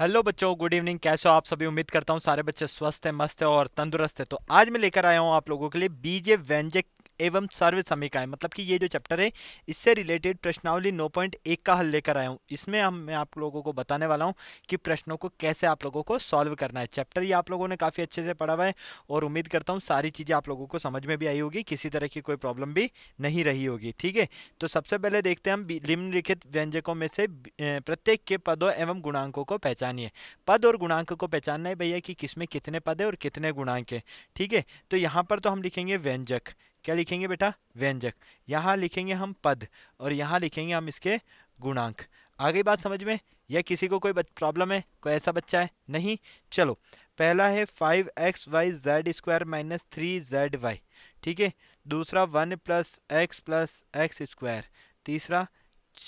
hello बच्चों good evening कैसे हो आप सभी उम्मीद करता हूँ सारे बच्चे स्वस्थ हैं मस्त हैं और तंदुरुस्त हैं तो आज मैं लेकर आया हूँ आप लोगों के लिए बीजे व्यंजक एवं सर्व समीकाएं मतलब कि ये जो चैप्टर है इससे रिलेटेड प्रश्नावली 9.1 का हल लेकर आया हूँ इसमें हम मैं आप लोगों को बताने वाला हूँ कि प्रश्नों को कैसे आप लोगों को सॉल्व करना है चैप्टर ये आप लोगों ने काफ़ी अच्छे से पढ़ा हुआ है और उम्मीद करता हूँ सारी चीज़ें आप लोगों को समझ में भी आई होगी किसी तरह की कोई प्रॉब्लम भी नहीं रही होगी ठीक है तो सबसे पहले देखते हैं हम निम्नलिखित व्यंजकों में से प्रत्येक के पदों एवं गुणांकों को पहचानिए पद और गुणांक को पहचानना है भैया कि किसमें कितने पद है और कितने गुणांक है ठीक है तो यहाँ पर तो हम लिखेंगे व्यंजक क्या लिखेंगे बेटा व्यंजक यहाँ लिखेंगे हम पद और यहाँ लिखेंगे हम इसके गुणांक आगे बात समझ में या किसी को कोई प्रॉब्लम है कोई ऐसा बच्चा है नहीं चलो पहला है five X Y Z square minus three Z Y ठीक है दूसरा one plus X plus X square तीसरा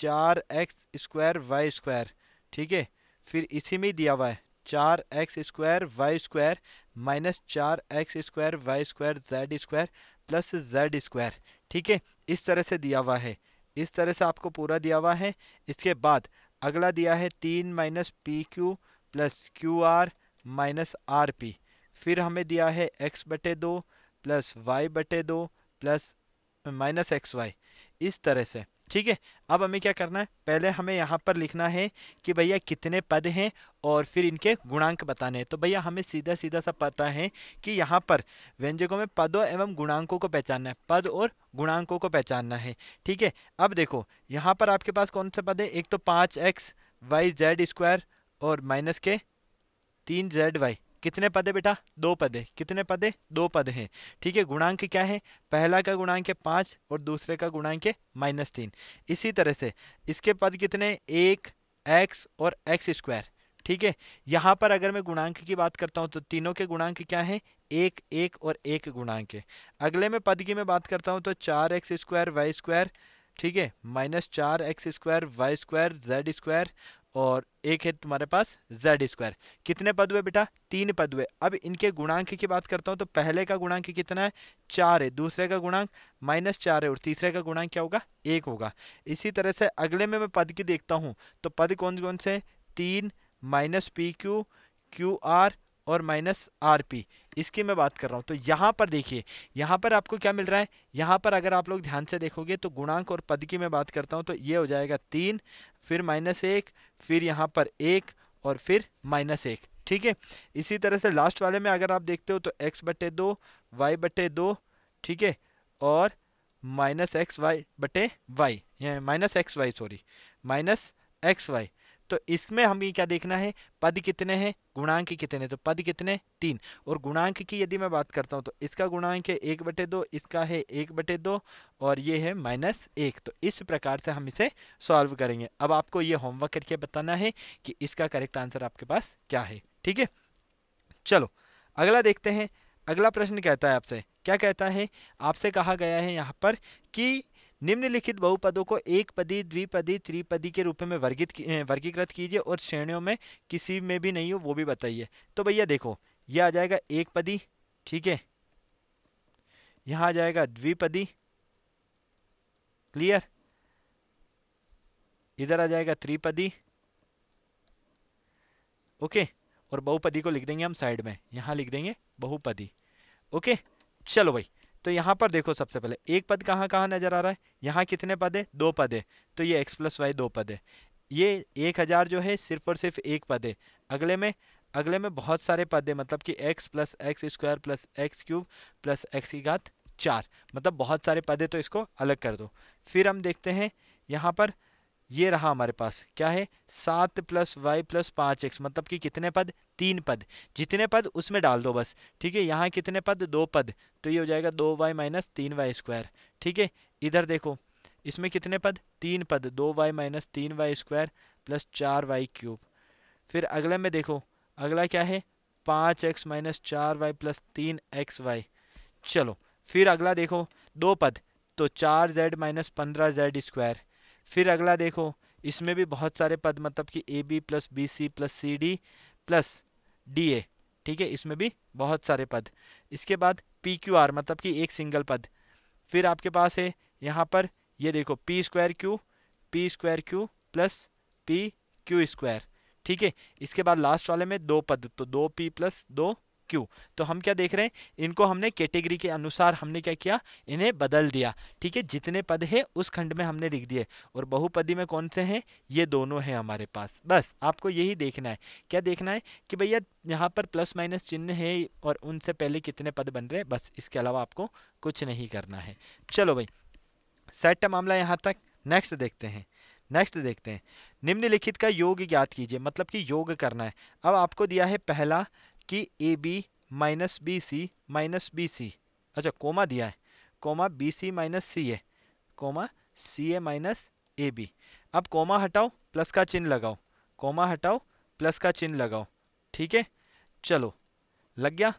चार एक्स स्क्वायर वाई स्क्वायर ठीक है फिर इसी में दिया हुआ है चार X square Y square minus चार X square Y square Z square plus Z square ठीक है इस तरह से दिया हुआ है इस तरह से आपको पूरा दिया हुआ है इसके बाद अगला दिया है तीन minus P Q plus Q R minus R P फिर हमें दिया है एक्स बटे दो प्लस वाई बटे दो प्लस माइनस एक्स वाई इस तरह से ठीक है अब हमें क्या करना है पहले हमें यहाँ पर लिखना है कि भैया कितने पद हैं और फिर इनके गुणांक बताने हैं तो भैया हमें सीधा सीधा सा पता है कि यहाँ पर व्यंजकों में पदों एवं गुणांकों को पहचानना है पद और गुणांकों को पहचानना है ठीक है अब देखो यहाँ पर आपके पास कौन से पद है एक तो पाँच एक्स वाई जेड स्क्वायर और माइनस के तीन जेड वाई कितने पदे बेटा दो पदे कितने पदे दो पद हैं ठीक है गुणांक क्या है पहला का गुणांक है पाँच और दूसरे का गुणांक है माइनस तीन इसी तरह से इसके पद कितने एक एक्स और एक्स स्क्वायर ठीक है यहाँ पर अगर मैं गुणांक की बात करता हूँ तो तीनों के गुणांक क्या है एक एक और एक गुणांक है अगले में पद की मैं बात करता हूँ तो चार एक्स स्क्वायर वाई स्क्वायर ठीक है माइनस चार X square Y square Z square और एक है तुम्हारे पास जेड स्क्वायर कितने पद हुए बेटा तीन पद हुए अब इनके गुणांक की बात करता हूँ तो पहले का गुणांक कितना है चार है दूसरे का गुणांक माइनस चार है और तीसरे का गुणांक क्या होगा एक होगा इसी तरह से अगले में मैं पद की देखता हूँ तो पद कौन कौन से तीन minus P Q Q R और माइनस आर पी इसकी मैं बात कर रहा हूँ तो यहाँ पर देखिए यहाँ पर आपको क्या मिल रहा है यहाँ पर अगर आप लोग ध्यान से देखोगे तो गुणांक और पद की मैं बात करता हूँ तो ये हो जाएगा तीन फिर माइनस एक फिर यहाँ पर एक और फिर माइनस एक ठीक है इसी तरह से लास्ट वाले में अगर आप देखते हो तो एक्स बटे दो वाई बटे दो ठीक है और माइनस एक्स वाई बटे Y minus X Y sorry minus X Y तो इसमें हमें क्या देखना है पद कितने हैं गुणांक कितने तो पद कितने तीन और गुणांक की यदि मैं बात करता हूँ तो इसका गुणांक है एक बटे दो इसका है एक बटे दो और ये है माइनस एक तो इस प्रकार से हम इसे सॉल्व करेंगे अब आपको ये होमवर्क करके बताना है कि इसका करेक्ट आंसर आपके पास क्या है ठीक है चलो अगला देखते हैं अगला प्रश्न कहता है आपसे क्या कहता है आपसे कहा गया है यहाँ पर कि निम्नलिखित बहुपदों को एक पदी द्विपदी त्रिपदी के रूप में वर्गित वर्गीकृत कीजिए और श्रेणियों में किसी में भी नहीं हो वो भी बताइए तो भैया देखो ये आ जाएगा एक पदी ठीक है यहाँ आ जाएगा द्विपदी क्लियर इधर आ जाएगा त्रिपदी ओके और बहुपदी को लिख देंगे हम साइड में यहाँ लिख देंगे बहुपदी ओके चलो भाई तो यहाँ पर देखो सबसे पहले एक पद कहाँ कहाँ नजर आ रहा है यहाँ कितने पद है दो पद है तो ये एक्स प्लस वाई दो पद है ये एक हज़ार जो है सिर्फ और सिर्फ एक पद है अगले में अगले में बहुत सारे पद है मतलब कि x plus X square plus X cube plus X की घात चार मतलब बहुत सारे पद है तो इसको अलग कर दो फिर हम देखते हैं यहाँ पर ये रहा हमारे पास क्या है सात प्लस वाई प्लस पाँच एक्स मतलब कि कितने पद तीन पद जितने पद उसमें डाल दो बस ठीक है यहाँ कितने पद दो पद तो ये हो जाएगा दो वाई माइनस तीन वाई स्क्वायर ठीक है इधर देखो इसमें कितने पद तीन पद दो वाई माइनस तीन वाई स्क्वायर प्लस चार वाई क्यूब फिर अगले में देखो अगला क्या है पाँच एक्स माइनस चार वाई प्लस तीन एक्स वाई चलो फिर अगला देखो दो पद तो चार जेड माइनस पंद्रह जेड स्क्वायर फिर अगला देखो इसमें भी बहुत सारे पद मतलब कि A B plus B C plus C D plus D A ठीक है इसमें भी बहुत सारे पद इसके बाद पी क्यू आर मतलब कि एक सिंगल पद फिर आपके पास है यहाँ पर ये देखो P square Q P square Q plus P Q square ठीक है इसके बाद लास्ट वाले में दो पद तो दो पी प्लस दो क्यू तो हम क्या देख रहे हैं इनको हमने कैटेगरी के अनुसार हमने क्या किया इन्हें बदल दिया ठीक है जितने पद हैं उस खंड में हमने लिख दिए और बहुपदी में कौन से हैं ये दोनों हैं हमारे पास बस आपको यही देखना है क्या देखना है कि भैया यहाँ पर प्लस माइनस चिन्ह है और उनसे पहले कितने पद बन रहे हैं बस इसके अलावा आपको कुछ नहीं करना है चलो भाई सेट मामला यहाँ तक नेक्स्ट देखते हैं नेक्स्ट देखते हैं निम्नलिखित का योग ज्ञात कीजिए मतलब कि योग करना है अब आपको दिया है पहला कि A B minus B C minus B C अच्छा कोमा दिया है comma B C minus C A comma C A minus A B अब कोमा हटाओ प्लस का चिन्ह लगाओ कोमा हटाओ प्लस का चिन्ह लगाओ ठीक है चलो लग गया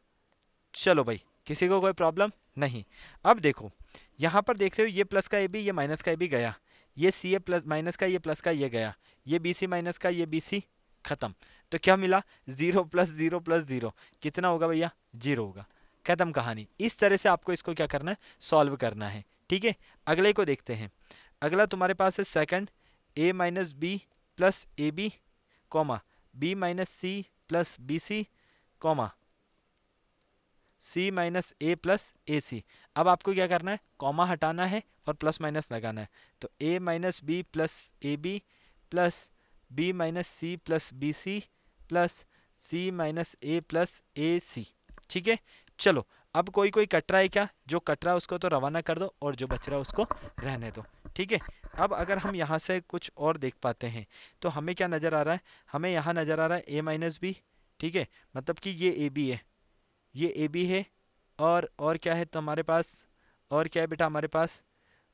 चलो भाई किसी को कोई प्रॉब्लम नहीं अब देखो यहाँ पर देख रहे हो ये प्लस का ए बी ये माइनस का ए बी गया ये सी ए प्लस माइनस का ये प्लस का ये गया ये बी सी माइनस का ये बी सी ख़त्म तो क्या मिला zero plus zero plus zero कितना होगा भैया जीरो होगा खत्म कहानी इस तरह से आपको इसको क्या करना है सॉल्व करना है ठीक है अगले को देखते हैं अगला तुम्हारे पास है second A minus B plus A B comma B minus C plus B C comma C minus A plus A C अब आपको क्या करना है कॉमा हटाना है और प्लस माइनस लगाना है तो A minus B plus A B plus B minus C plus B C plus C minus A plus A C ठीक है चलो अब कोई कोई कट रहा है क्या जो कट रहा है उसको तो रवाना कर दो और जो बच रहा है उसको रहने दो ठीक है अब अगर हम यहाँ से कुछ और देख पाते हैं तो हमें क्या नज़र आ रहा है हमें यहाँ नज़र आ रहा है ए माइनस बी ठीक है मतलब कि ये ए बी है ये ए बी है और और क्या है तो हमारे पास और क्या है बेटा हमारे पास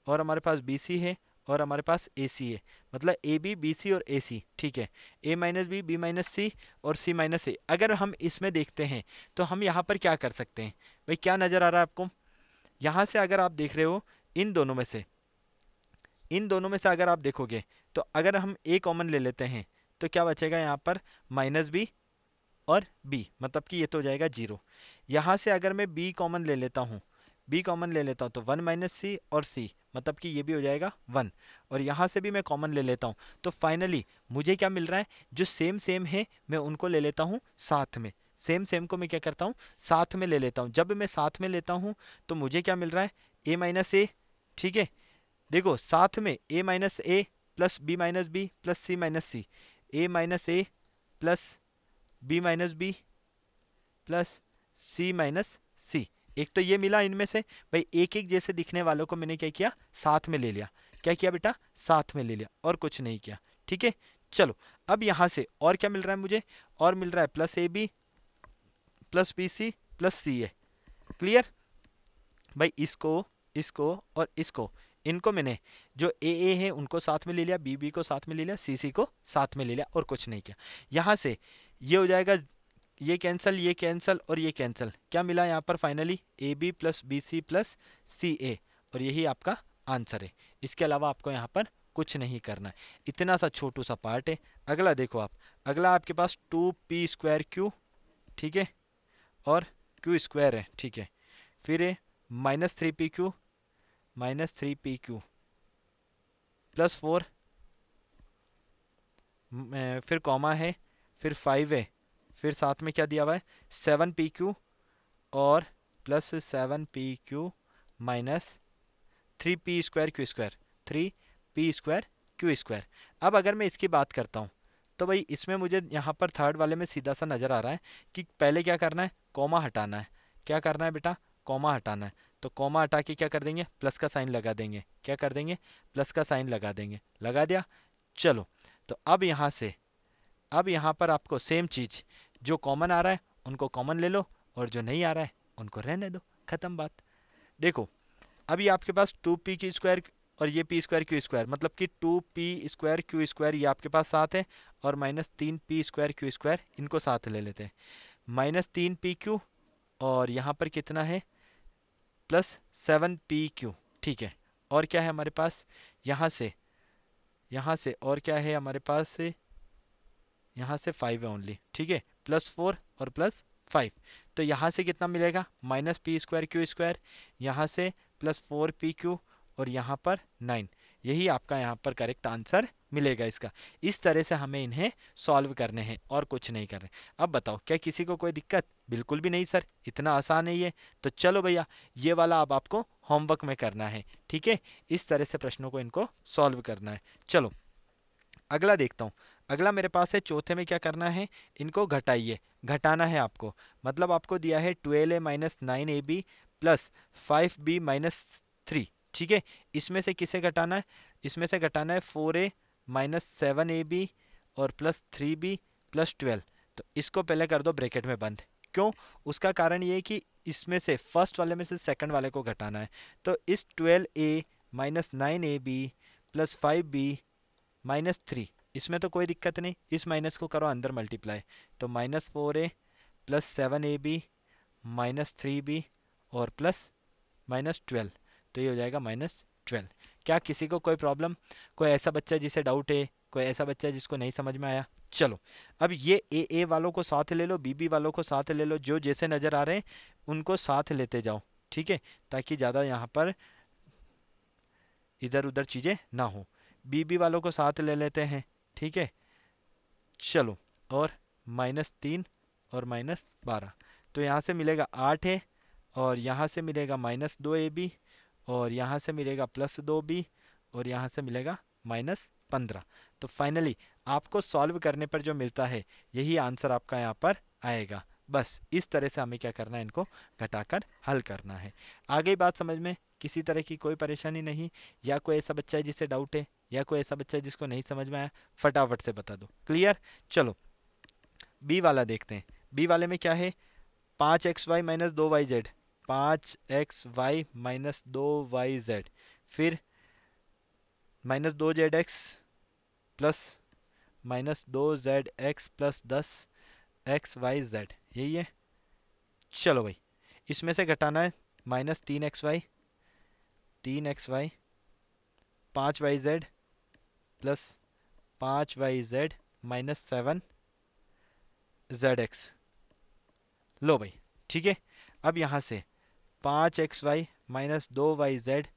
और हमारे पास बी सी है और हमारे पास ए सी है मतलब ए बी बी सी और ए सी ठीक है A minus B B minus C और सी माइनस ए अगर हम इसमें देखते हैं तो हम यहाँ पर क्या कर सकते हैं भाई क्या नज़र आ रहा है आपको यहाँ से अगर आप देख रहे हो इन दोनों में से इन दोनों में से अगर आप देखोगे तो अगर हम ए कॉमन ले लेते हैं तो क्या बचेगा यहाँ पर माइनस बी और बी मतलब कि ये तो हो जाएगा जीरो यहाँ से अगर मैं बी कॉमन ले लेता हूँ बी कॉमन ले लेता हूँ तो वन माइनस सी और सी मतलब कि ये भी हो जाएगा वन और यहाँ से भी मैं कॉमन ले लेता हूँ तो फाइनली मुझे क्या मिल रहा है जो सेम सेम है मैं उनको ले लेता हूँ साथ में सेम सेम को मैं क्या करता हूँ साथ में ले लेता हूँ जब मैं साथ में लेता हूँ तो मुझे क्या मिल रहा है ए माइनस ए ठीक है देखो साथ में A minus A plus B minus B plus C minus C A minus A plus B minus B plus C minus C एक तो ये मिला इनमें से भाई एक एक जैसे दिखने वालों को मैंने क्या किया साथ में ले लिया क्या किया बेटा साथ में ले लिया और कुछ नहीं किया ठीक है चलो अब यहाँ से और क्या मिल रहा है मुझे और मिल रहा है plus A B plus B C plus C A clear भाई इसको इसको और इसको इनको मैंने जो ए ए है उनको साथ में ले लिया बी बी को साथ में ले लिया सी सी को साथ में ले लिया और कुछ नहीं किया यहाँ से ये हो जाएगा ये कैंसिल ये कैंसिल और ये कैंसिल क्या मिला यहाँ पर finally A B plus B C plus C A और यही आपका आंसर है इसके अलावा आपको यहाँ पर कुछ नहीं करना है इतना सा छोटू सा पार्ट है अगला देखो आप अगला आपके पास टू पी स्क्वायर क्यू ठीक है और क्यू स्क्वायर है ठीक है फिर है minus three P Q minus three P Q plus four फिर कॉमा है फिर फाइव है फिर साथ में क्या दिया हुआ है सेवन पी क्यू और plus seven P Q minus three P square Q square three P square Q square अब अगर मैं इसकी बात करता हूँ तो भाई इसमें मुझे यहाँ पर थर्ड वाले में सीधा सा नज़र आ रहा है कि पहले क्या करना है कॉमा हटाना है क्या करना है बेटा कॉमा हटाना है तो कॉमा हटा के क्या कर देंगे प्लस का साइन लगा देंगे क्या कर देंगे प्लस का साइन लगा देंगे लगा दिया चलो तो अब यहाँ से अब यहाँ पर आपको सेम चीज़ जो कॉमन आ रहा है उनको कॉमन ले लो और जो नहीं आ रहा है उनको रहने दो ख़त्म बात देखो अभी आपके पास टू पी की स्क्वायर और ये पी स्क्वायर क्यू स्क्वायर मतलब कि two P square Q square ये आपके पास साथ है और माइनस तीन पी स्क्वायर क्यू स्क्वायर इनको साथ ले लेते हैं माइनस तीन पी क्यू और यहाँ पर कितना है प्लस सेवन पी क्यू ठीक है और क्या है हमारे पास यहाँ से यहाँ से और क्या है हमारे पास यहाँ से फाइव है ओनली ठीक है प्लस फोर और प्लस फाइव तो यहाँ से कितना मिलेगा minus P square Q square यहाँ से प्लस फोर पी क्यू और यहाँ पर नाइन यही आपका यहाँ पर करेक्ट आंसर मिलेगा इसका इस तरह से हमें इन्हें सॉल्व करने हैं और कुछ नहीं करने अब बताओ क्या किसी को कोई दिक्कत बिल्कुल भी नहीं सर इतना आसान है ये तो चलो भैया ये वाला अब आपको होमवर्क में करना है ठीक है इस तरह से प्रश्नों को इनको सॉल्व करना है चलो अगला देखता हूँ अगला मेरे पास है चौथे में क्या करना है इनको घटाइए घटाना है आपको मतलब आपको दिया है twelve A minus nine A B plus five B minus three ठीक है इसमें से किसे घटाना है इसमें से घटाना है four A minus seven A B और plus three B plus twelve तो इसको पहले कर दो ब्रैकेट में बंद क्यों उसका कारण ये है कि इसमें से फर्स्ट वाले में से सेकंड वाले को घटाना है तो इस twelve A minus nine A B plus five B minus three इसमें तो कोई दिक्कत नहीं इस माइनस को करो अंदर मल्टीप्लाई तो minus four A plus seven A B minus three B और प्लस माइनस ट्वेल्व तो ये हो जाएगा माइनस ट्वेल्व क्या किसी को कोई प्रॉब्लम कोई ऐसा बच्चा जिसे डाउट है कोई ऐसा बच्चा है जिसको नहीं समझ में आया चलो अब ये ए ए वालों को साथ ले लो बी बी वालों को साथ ले लो जो जैसे नज़र आ रहे हैं उनको साथ लेते जाओ ठीक है ताकि ज़्यादा यहाँ पर इधर उधर चीज़ें ना हो बीबी वालों को साथ ले लेते हैं ठीक है चलो और माइनस तीन और माइनस बारह तो यहाँ से मिलेगा आठ है और यहाँ से मिलेगा माइनस दो ए बी और यहाँ से मिलेगा प्लस दो बी और यहाँ से मिलेगा माइनस पंद्रह तो फाइनली आपको सॉल्व करने पर जो मिलता है यही आंसर आपका यहाँ पर आएगा बस इस तरह से हमें क्या करना है इनको घटाकर हल करना है आगे बात समझ में किसी तरह की कोई परेशानी नहीं या कोई ऐसा बच्चा है जिसे डाउट है या कोई ऐसा बच्चा है जिसको नहीं समझ में आया फटाफट से बता दो क्लियर चलो बी वाला देखते हैं बी वाले में क्या है पाँच एक्स वाई माइनस दो वाई जेड पाँच एक्स वाई माइनस दो वाई जेड फिर माइनस दो जेड एक्स प्लस माइनस दो जेड एक्स प्लस दस एक्स वाई जेड यही है चलो भाई इसमें से घटाना है माइनस तीन एक्स वाई तीन एक्स वाई पाँच वाई जेड प्लस पाँच Y Z minus seven Z X लो भाई ठीक है अब यहाँ से पाँच एक्स वाई माइनस दो वाई जेड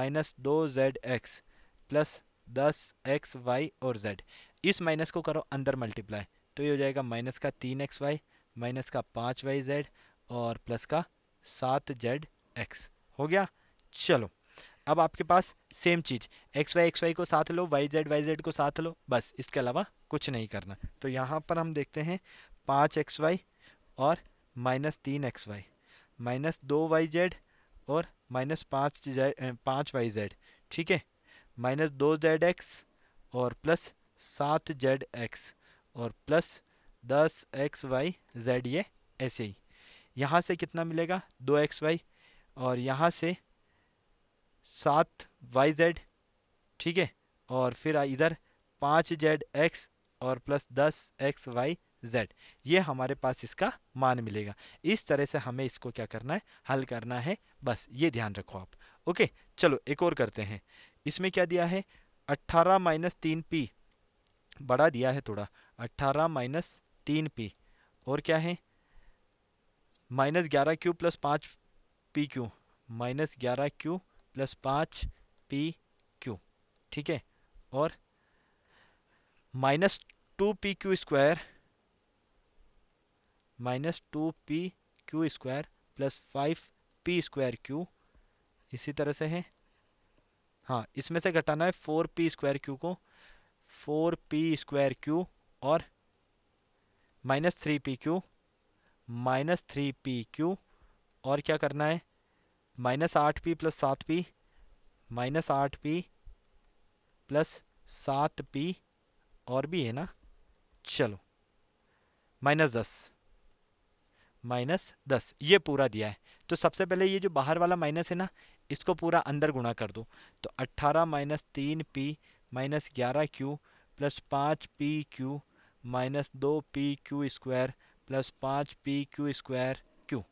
माइनस दो जेड एक्स प्लस दस एक्स वाई और जेड इस माइनस को करो अंदर मल्टीप्लाई तो ये हो जाएगा माइनस का तीन एक्स वाई माइनस का पाँच वाई जेड और प्लस का सात जेड एक्स हो गया चलो अब आपके पास सेम चीज़ एक्स वाई एक्स वाई को साथ लो वाई जेड वाई जेड को साथ लो बस इसके अलावा कुछ नहीं करना तो यहाँ पर हम देखते हैं पाँच एक्स वाई और माइनस तीन एक्स वाई माइनस दो वाई जेड और माइनस पाँच जेड पाँच वाई जेड ठीक है माइनस दो जेड एक्स और प्लस सात जेड एक्स और प्लस दस एक्स वाई जेड ये ऐसे ही यहाँ से कितना मिलेगा दो एक्स वाई और यहाँ से सात वाई जेड ठीक है और फिर इधर पाँच जेड एक्स और प्लस दस एक्स वाई जेड ये हमारे पास इसका मान मिलेगा इस तरह से हमें इसको क्या करना है हल करना है बस ये ध्यान रखो आप ओके चलो एक और करते हैं इसमें क्या दिया है अट्ठारह माइनस तीन पी बड़ा दिया है थोड़ा अट्ठारह माइनस तीन पी और क्या है माइनस ग्यारह क्यू प्लस पाँच पी क्यू माइनस ग्यारह क्यू प्लस पाँच पी क्यू ठीक है और minus two p Q square minus two p Q square plus five p square q इसी तरह से है हाँ इसमें से घटाना है फोर पी स्क्वायर क्यू को फोर पी स्क्वायर क्यू और minus three P Q minus three P Q और क्या करना है माइनस आठ पी प्लस सात पी माइनस आठ पी प्लस सात पी और भी है ना चलो माइनस दस माइनस दस ये पूरा दिया है तो सबसे पहले ये जो बाहर वाला माइनस है ना इसको पूरा अंदर गुणा कर दो तो अट्ठारह माइनस तीन पी माइनस ग्यारह क्यू प्लस पाँच पी क्यू माइनस दो पी क्यू स्क्वायर प्लस पाँच पी क्यू स्क्वायर क्यू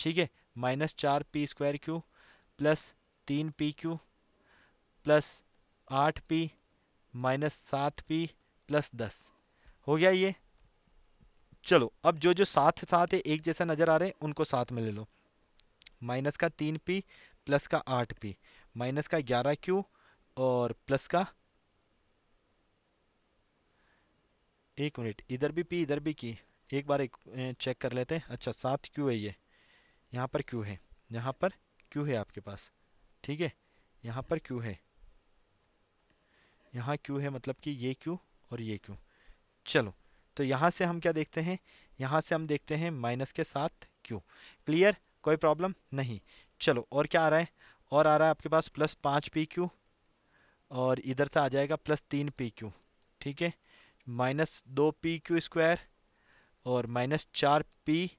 ठीक है माइनस चार पी स्क्वायर क्यू प्लस तीन पी क्यू प्लस आठ पी माइनस सात पी प्लस दस हो गया ये चलो अब जो जो साथ साथ है एक जैसा नज़र आ रहे हैं उनको साथ में ले लो माइनस का तीन पी प्लस का आठ पी माइनस का ग्यारह क्यू और प्लस का एक मिनट इधर भी पी इधर भी की एक बार एक चेक कर लेते हैं अच्छा सात क्यू है ये यहाँ पर क्यों है यहाँ पर क्यू है आपके पास ठीक है यहाँ पर क्यू है यहाँ क्यों है मतलब कि ये क्यों और ये क्यों चलो तो यहाँ से हम क्या देखते हैं यहाँ से हम देखते हैं माइनस के साथ क्यों क्लियर कोई प्रॉब्लम नहीं चलो और क्या आ रहा है और आ रहा है आपके पास प्लस पाँच पी क्यू और इधर से आ जाएगा प्लस तीन पी क्यू ठीक है माइनस दो पी क्यू स्क्वायर और माइनस चार पी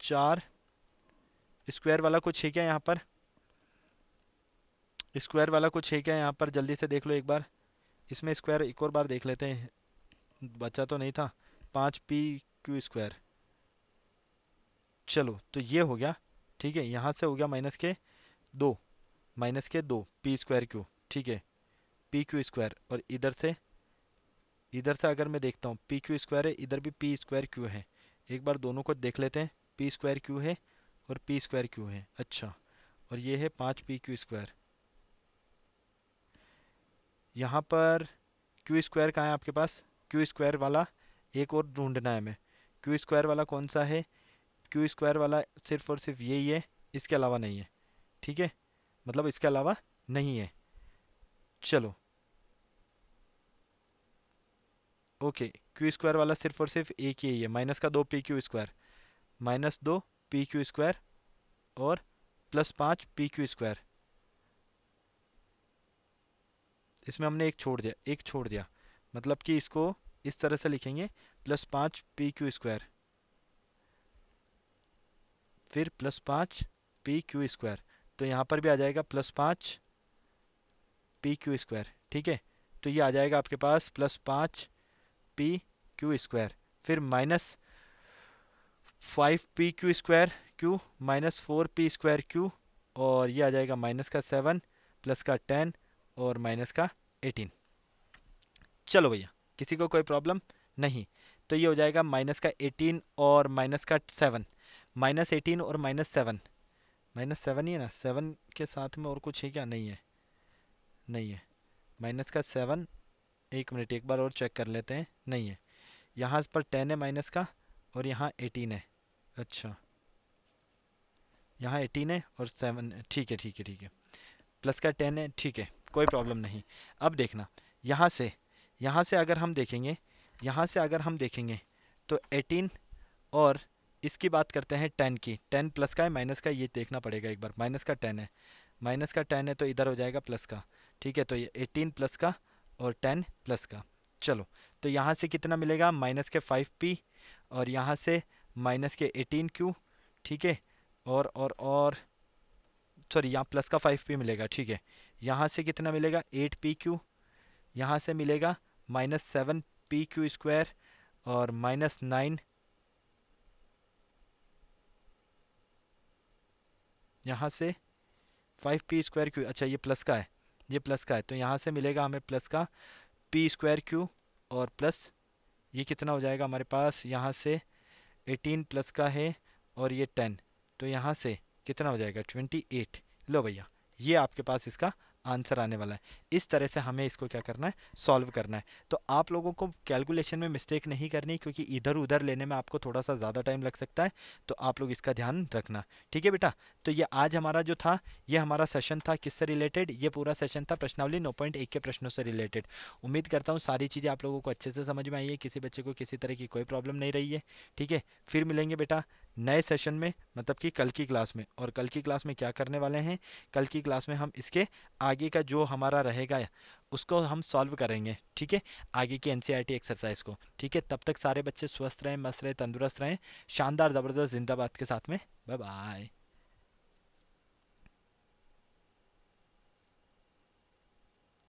चार स्क्वायर वाला कुछ है क्या यहाँ पर स्क्वायर वाला कुछ है क्या यहाँ पर जल्दी से देख लो एक बार इसमें स्क्वायर एक और बार देख लेते हैं बचा तो नहीं था पाँच पी क्यू स्क्वायर चलो तो ये हो गया ठीक है यहाँ से हो गया माइनस के दो माइनस के दो पी स्क्वायर क्यू ठीक है पी क्यू स्क्वायर और इधर से इधर से अगर मैं देखता हूँ पी क्यू स्क्वायर है इधर भी पी स्क्वायर क्यू है एक बार दोनों को देख लेते हैं पी स्क्वायर क्यू है और पी स्क्वायर क्यू है अच्छा और ये है पाँच पी क्यू स्क्वायर यहाँ पर क्यू स्क्वायर कहाँ है आपके पास क्यू स्क्वायर वाला एक और ढूंढना है हमें क्यू स्क्वायर वाला कौन सा है क्यू स्क्वायर वाला सिर्फ और सिर्फ यही है इसके अलावा नहीं है ठीक है मतलब इसके अलावा नहीं है चलो ओके क्यू स्क्वायर वाला सिर्फ और सिर्फ एक ही है माइनस का दो पी क्यू स्क्वायर माइनस दो पी क्यू स्क्वायर और प्लस पाँच पी क्यू स्क्वायर इसमें हमने एक छोड़ दिया एक छोड़ दिया मतलब कि इसको इस तरह से लिखेंगे प्लस पाँच पी क्यू स्क्वायर फिर प्लस पाँच पी क्यू स्क्वायर तो यहाँ पर भी आ जाएगा प्लस पाँच पी क्यू स्क्वायर ठीक है तो ये आ जाएगा आपके पास प्लस पाँच पी क्यू स्क्वायर फिर minus five p Q square q minus four p square q और ये आ जाएगा माइनस का सेवन प्लस का टेन और माइनस का एटीन चलो भैया किसी को कोई प्रॉब्लम नहीं तो ये हो जाएगा माइनस का एटीन और माइनस का सेवन माइनस एटीन और माइनस सेवन माइनस सेवन ही है ना सेवन के साथ में और कुछ है क्या नहीं है नहीं है माइनस का सेवन एक मिनट एक बार और चेक कर लेते हैं नहीं है यहाँ पर टेन है माइनस का और यहाँ एटीन है अच्छा यहाँ एटीन है और सेवन ठीक है ठीक है ठीक है प्लस का टेन है ठीक है कोई प्रॉब्लम नहीं अब देखना यहाँ से यहाँ से अगर हम देखेंगे यहाँ से अगर हम देखेंगे तो एटीन और इसकी बात करते हैं टेन की टेन प्लस का है माइनस का ये देखना पड़ेगा एक बार माइनस का टेन है माइनस का टेन है तो इधर हो जाएगा प्लस का ठीक है तो ये एटीन प्लस का और टेन प्लस का चलो तो यहाँ से कितना मिलेगा माइनस के फाइव पी और यहाँ से माइनस के एटीन क्यू ठीक है और और और सॉरी यहाँ प्लस का फाइव पी मिलेगा ठीक है यहाँ से कितना मिलेगा एट पी क्यू यहाँ से मिलेगा minus seven P Q square और माइनस नाइन यहाँ से फाइव पी स्क्वायर क्यू अच्छा ये प्लस का है ये प्लस का है तो यहाँ से मिलेगा हमें प्लस का पी स्क्वायर क्यू और प्लस ये कितना हो जाएगा हमारे पास यहाँ से 18 प्लस का है और ये 10 तो यहाँ से कितना हो जाएगा 28 लो भैया ये आपके पास इसका आंसर आने वाला है इस तरह से हमें इसको क्या करना है सॉल्व करना है तो आप लोगों को कैलकुलेशन में मिस्टेक नहीं करनी क्योंकि इधर उधर लेने में आपको थोड़ा सा ज़्यादा टाइम लग सकता है तो आप लोग इसका ध्यान रखना ठीक है बेटा तो ये आज हमारा जो था ये हमारा सेशन था किससे रिलेटेड ये पूरा सेशन था प्रश्नावली नौ पॉइंट एक के प्रश्नों से रिलेटेड उम्मीद करता हूँ सारी चीज़ें आप लोगों को अच्छे से समझ में आई है किसी बच्चे को किसी तरह की कोई प्रॉब्लम नहीं रही है ठीक है फिर मिलेंगे बेटा नए सेशन में मतलब कि कल की क्लास में और कल की क्लास में क्या करने वाले हैं कल की क्लास में हम इसके आगे का जो हमारा रहेगा उसको हम सॉल्व करेंगे ठीक है आगे की एन एक्सरसाइज e को ठीक है तब तक सारे बच्चे स्वस्थ रहें मस्त रहें तंदुरुस्त रहें शानदार ज़बरदस्त जिंदाबाद के साथ में बाय बाय